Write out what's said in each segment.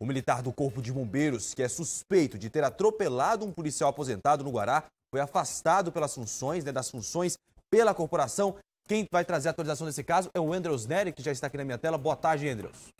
O militar do Corpo de Bombeiros, que é suspeito de ter atropelado um policial aposentado no Guará, foi afastado pelas funções, né, das funções pela corporação. Quem vai trazer a atualização desse caso é o Andrews Neri, que já está aqui na minha tela. Boa tarde, Andrews.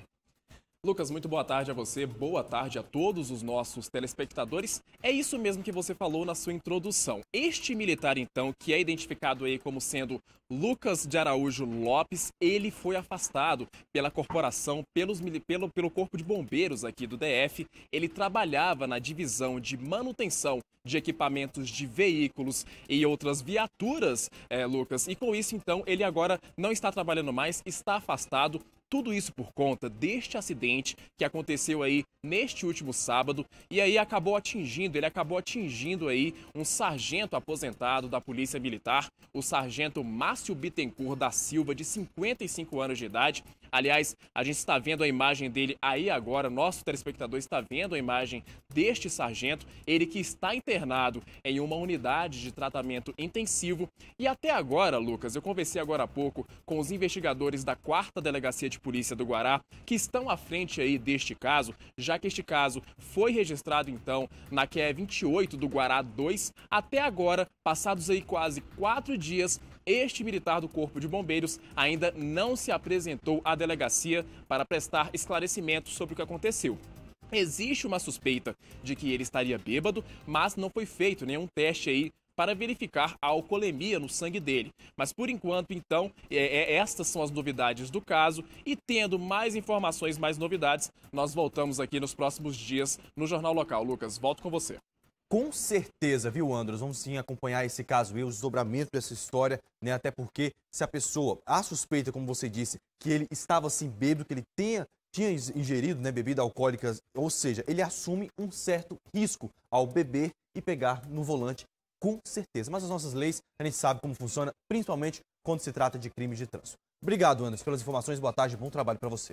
Lucas, muito boa tarde a você, boa tarde a todos os nossos telespectadores. É isso mesmo que você falou na sua introdução. Este militar, então, que é identificado aí como sendo Lucas de Araújo Lopes, ele foi afastado pela corporação, pelos, pelo, pelo Corpo de Bombeiros aqui do DF. Ele trabalhava na divisão de manutenção de equipamentos de veículos e outras viaturas, é, Lucas. E com isso, então, ele agora não está trabalhando mais, está afastado tudo isso por conta deste acidente que aconteceu aí neste último sábado e aí acabou atingindo, ele acabou atingindo aí um sargento aposentado da Polícia Militar, o sargento Márcio Bittencourt da Silva, de 55 anos de idade. Aliás, a gente está vendo a imagem dele aí agora, nosso telespectador está vendo a imagem deste sargento, ele que está internado em uma unidade de tratamento intensivo. E até agora, Lucas, eu conversei agora há pouco com os investigadores da 4 Delegacia de de polícia do Guará que estão à frente aí deste caso, já que este caso foi registrado então na QE 28 do Guará 2. Até agora, passados aí quase quatro dias, este militar do Corpo de Bombeiros ainda não se apresentou à delegacia para prestar esclarecimentos sobre o que aconteceu. Existe uma suspeita de que ele estaria bêbado, mas não foi feito nenhum teste aí para verificar a alcoolemia no sangue dele. Mas por enquanto, então, é, é, estas são as novidades do caso e tendo mais informações, mais novidades, nós voltamos aqui nos próximos dias no Jornal Local. Lucas, volto com você. Com certeza, viu, Andros? Vamos sim acompanhar esse caso e o desdobramento dessa história, né? Até porque se a pessoa, a suspeita, como você disse, que ele estava assim bêbado, que ele tenha, tinha ingerido né, bebida alcoólica, ou seja, ele assume um certo risco ao beber e pegar no volante com certeza. Mas as nossas leis, a gente sabe como funciona, principalmente quando se trata de crimes de trânsito. Obrigado, Anderson, pelas informações. Boa tarde, bom trabalho para você.